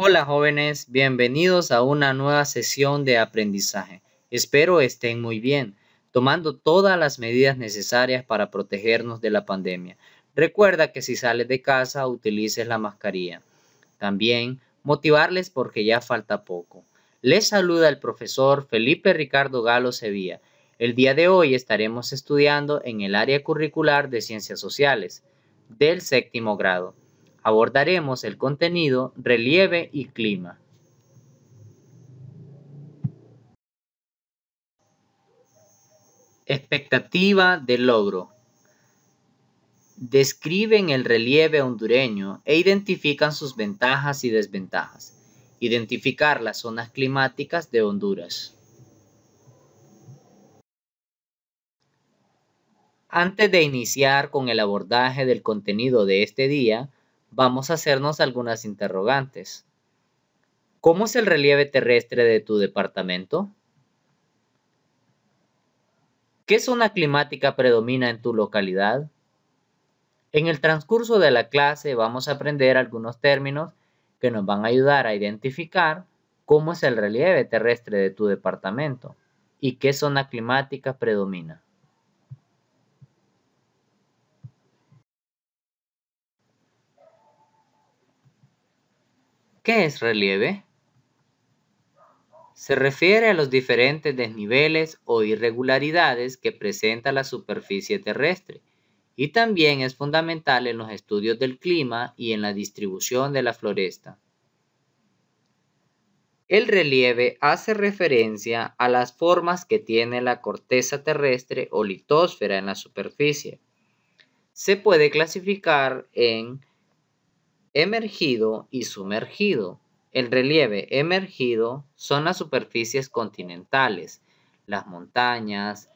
Hola jóvenes, bienvenidos a una nueva sesión de aprendizaje. Espero estén muy bien, tomando todas las medidas necesarias para protegernos de la pandemia. Recuerda que si sales de casa utilices la mascarilla. También motivarles porque ya falta poco. Les saluda el profesor Felipe Ricardo Galo Sevilla. El día de hoy estaremos estudiando en el área curricular de Ciencias Sociales del séptimo grado abordaremos el contenido, relieve y clima. Expectativa de logro. Describen el relieve hondureño e identifican sus ventajas y desventajas. Identificar las zonas climáticas de Honduras. Antes de iniciar con el abordaje del contenido de este día, vamos a hacernos algunas interrogantes. ¿Cómo es el relieve terrestre de tu departamento? ¿Qué zona climática predomina en tu localidad? En el transcurso de la clase vamos a aprender algunos términos que nos van a ayudar a identificar cómo es el relieve terrestre de tu departamento y qué zona climática predomina. ¿Qué es relieve? Se refiere a los diferentes desniveles o irregularidades que presenta la superficie terrestre y también es fundamental en los estudios del clima y en la distribución de la floresta. El relieve hace referencia a las formas que tiene la corteza terrestre o litósfera en la superficie. Se puede clasificar en emergido y sumergido. El relieve emergido son las superficies continentales, las montañas,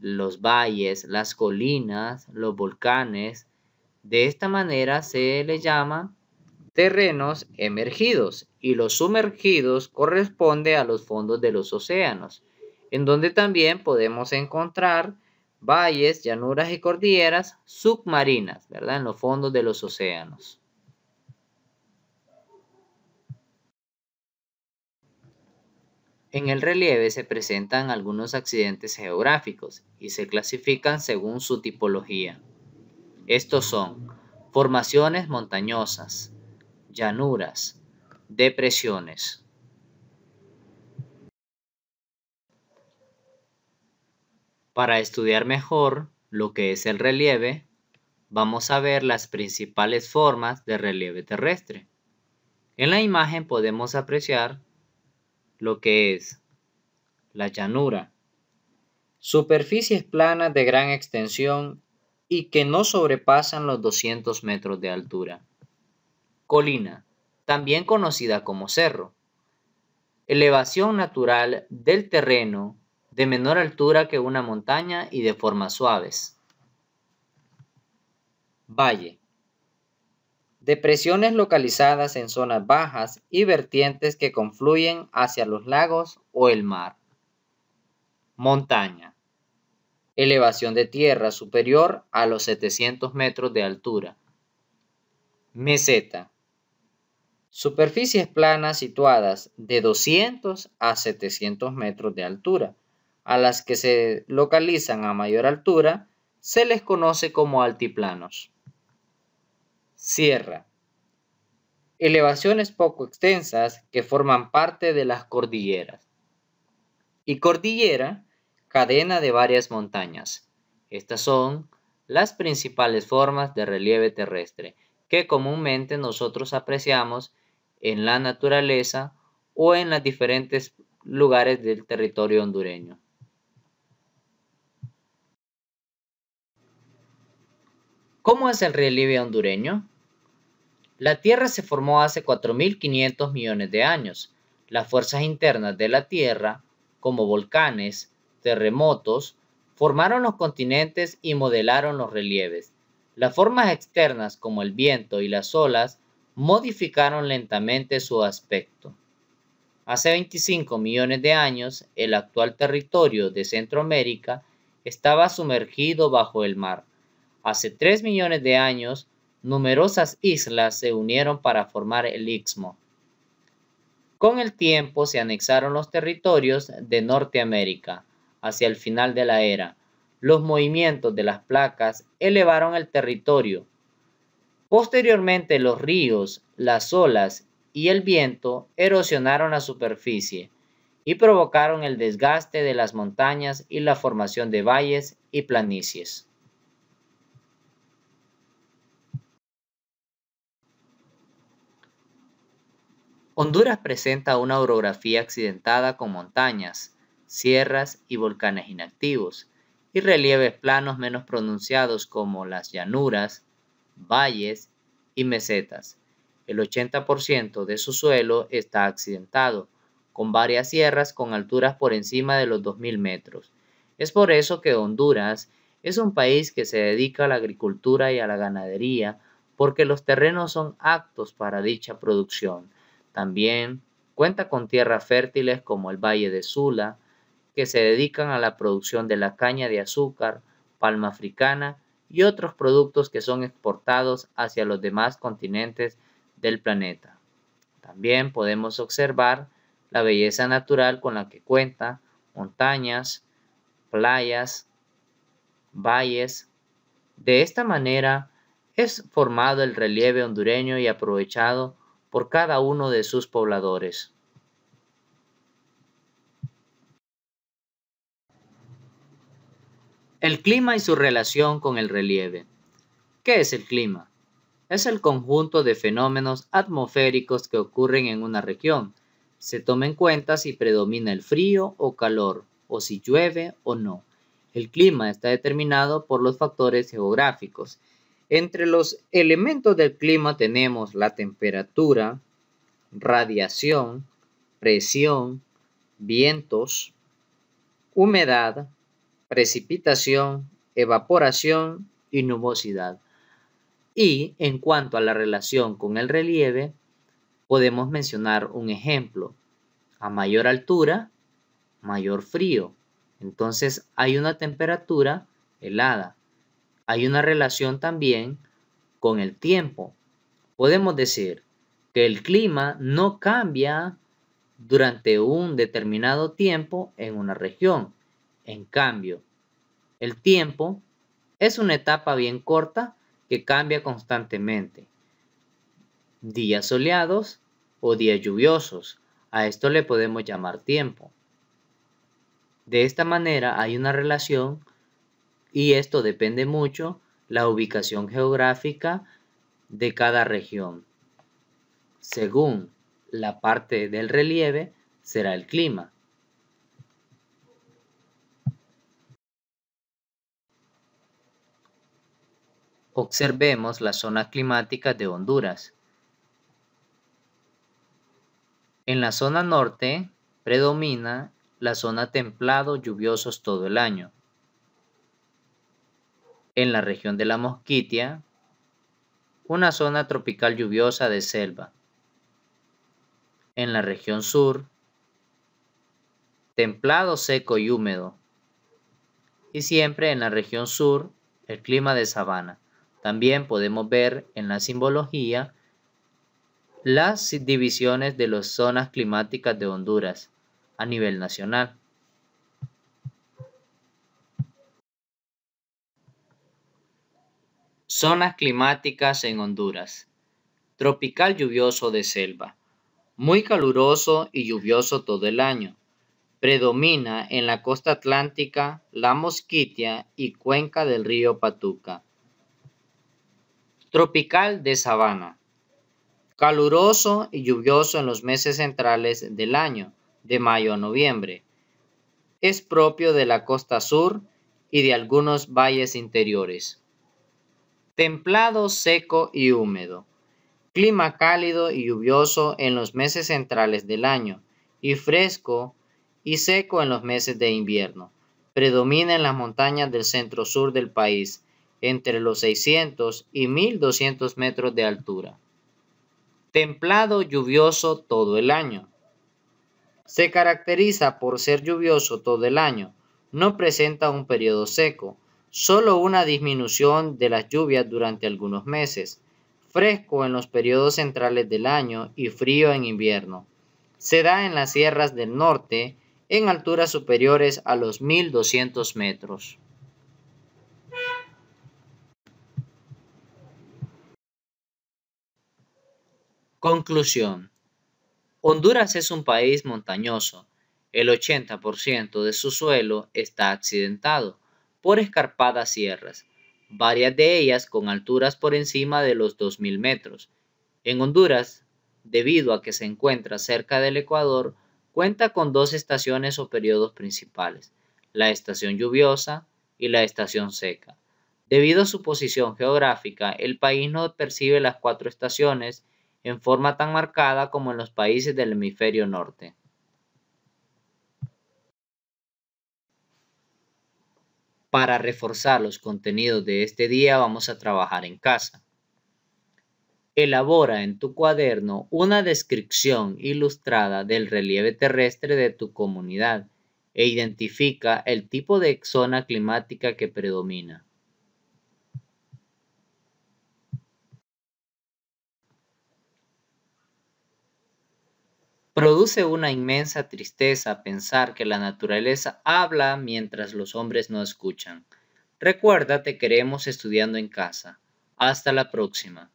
los valles, las colinas, los volcanes. De esta manera se le llama terrenos emergidos y los sumergidos corresponde a los fondos de los océanos, en donde también podemos encontrar valles, llanuras y cordilleras submarinas, ¿verdad? En los fondos de los océanos. En el relieve se presentan algunos accidentes geográficos y se clasifican según su tipología. Estos son formaciones montañosas, llanuras, depresiones. Para estudiar mejor lo que es el relieve, vamos a ver las principales formas de relieve terrestre. En la imagen podemos apreciar lo que es la llanura. Superficies planas de gran extensión y que no sobrepasan los 200 metros de altura. Colina, también conocida como cerro. Elevación natural del terreno de menor altura que una montaña y de formas suaves. Valle, depresiones localizadas en zonas bajas y vertientes que confluyen hacia los lagos o el mar. Montaña. Elevación de tierra superior a los 700 metros de altura. Meseta. Superficies planas situadas de 200 a 700 metros de altura, a las que se localizan a mayor altura, se les conoce como altiplanos sierra. Elevaciones poco extensas que forman parte de las cordilleras. Y cordillera, cadena de varias montañas. Estas son las principales formas de relieve terrestre que comúnmente nosotros apreciamos en la naturaleza o en los diferentes lugares del territorio hondureño. ¿Cómo es el relieve hondureño? La Tierra se formó hace 4.500 millones de años. Las fuerzas internas de la Tierra, como volcanes, terremotos, formaron los continentes y modelaron los relieves. Las formas externas, como el viento y las olas, modificaron lentamente su aspecto. Hace 25 millones de años, el actual territorio de Centroamérica estaba sumergido bajo el mar. Hace 3 millones de años, numerosas islas se unieron para formar el Istmo. Con el tiempo se anexaron los territorios de Norteamérica hacia el final de la era. Los movimientos de las placas elevaron el territorio. Posteriormente los ríos, las olas y el viento erosionaron la superficie y provocaron el desgaste de las montañas y la formación de valles y planicies. Honduras presenta una orografía accidentada con montañas, sierras y volcanes inactivos, y relieves planos menos pronunciados como las llanuras, valles y mesetas. El 80% de su suelo está accidentado, con varias sierras con alturas por encima de los 2.000 metros. Es por eso que Honduras es un país que se dedica a la agricultura y a la ganadería, porque los terrenos son aptos para dicha producción. También cuenta con tierras fértiles como el Valle de Sula, que se dedican a la producción de la caña de azúcar, palma africana y otros productos que son exportados hacia los demás continentes del planeta. También podemos observar la belleza natural con la que cuenta, montañas, playas, valles. De esta manera es formado el relieve hondureño y aprovechado por cada uno de sus pobladores. El clima y su relación con el relieve. ¿Qué es el clima? Es el conjunto de fenómenos atmosféricos que ocurren en una región. Se toma en cuenta si predomina el frío o calor, o si llueve o no. El clima está determinado por los factores geográficos entre los elementos del clima tenemos la temperatura, radiación, presión, vientos, humedad, precipitación, evaporación y nubosidad. Y en cuanto a la relación con el relieve, podemos mencionar un ejemplo. A mayor altura, mayor frío. Entonces hay una temperatura helada hay una relación también con el tiempo. Podemos decir que el clima no cambia durante un determinado tiempo en una región. En cambio, el tiempo es una etapa bien corta que cambia constantemente. Días soleados o días lluviosos. A esto le podemos llamar tiempo. De esta manera hay una relación y esto depende mucho la ubicación geográfica de cada región. Según la parte del relieve será el clima. Observemos las zonas climáticas de Honduras. En la zona norte predomina la zona templado lluviosos todo el año en la región de la Mosquitia, una zona tropical lluviosa de selva. En la región sur, templado seco y húmedo. Y siempre en la región sur, el clima de sabana. También podemos ver en la simbología las divisiones de las zonas climáticas de Honduras a nivel nacional. Zonas climáticas en Honduras. Tropical lluvioso de selva. Muy caluroso y lluvioso todo el año. Predomina en la costa atlántica, la mosquitia y cuenca del río Patuca. Tropical de sabana. Caluroso y lluvioso en los meses centrales del año, de mayo a noviembre. Es propio de la costa sur y de algunos valles interiores templado, seco y húmedo. Clima cálido y lluvioso en los meses centrales del año y fresco y seco en los meses de invierno. Predomina en las montañas del centro-sur del país, entre los 600 y 1200 metros de altura. Templado lluvioso todo el año. Se caracteriza por ser lluvioso todo el año, no presenta un periodo seco, solo una disminución de las lluvias durante algunos meses, fresco en los periodos centrales del año y frío en invierno. Se da en las sierras del norte, en alturas superiores a los 1200 metros. Conclusión. Honduras es un país montañoso. El 80% de su suelo está accidentado por escarpadas sierras, varias de ellas con alturas por encima de los 2.000 metros. En Honduras, debido a que se encuentra cerca del Ecuador, cuenta con dos estaciones o periodos principales, la estación lluviosa y la estación seca. Debido a su posición geográfica, el país no percibe las cuatro estaciones en forma tan marcada como en los países del hemisferio norte. Para reforzar los contenidos de este día vamos a trabajar en casa. Elabora en tu cuaderno una descripción ilustrada del relieve terrestre de tu comunidad e identifica el tipo de zona climática que predomina. Produce una inmensa tristeza pensar que la naturaleza habla mientras los hombres no escuchan. Recuerda, te queremos estudiando en casa. Hasta la próxima.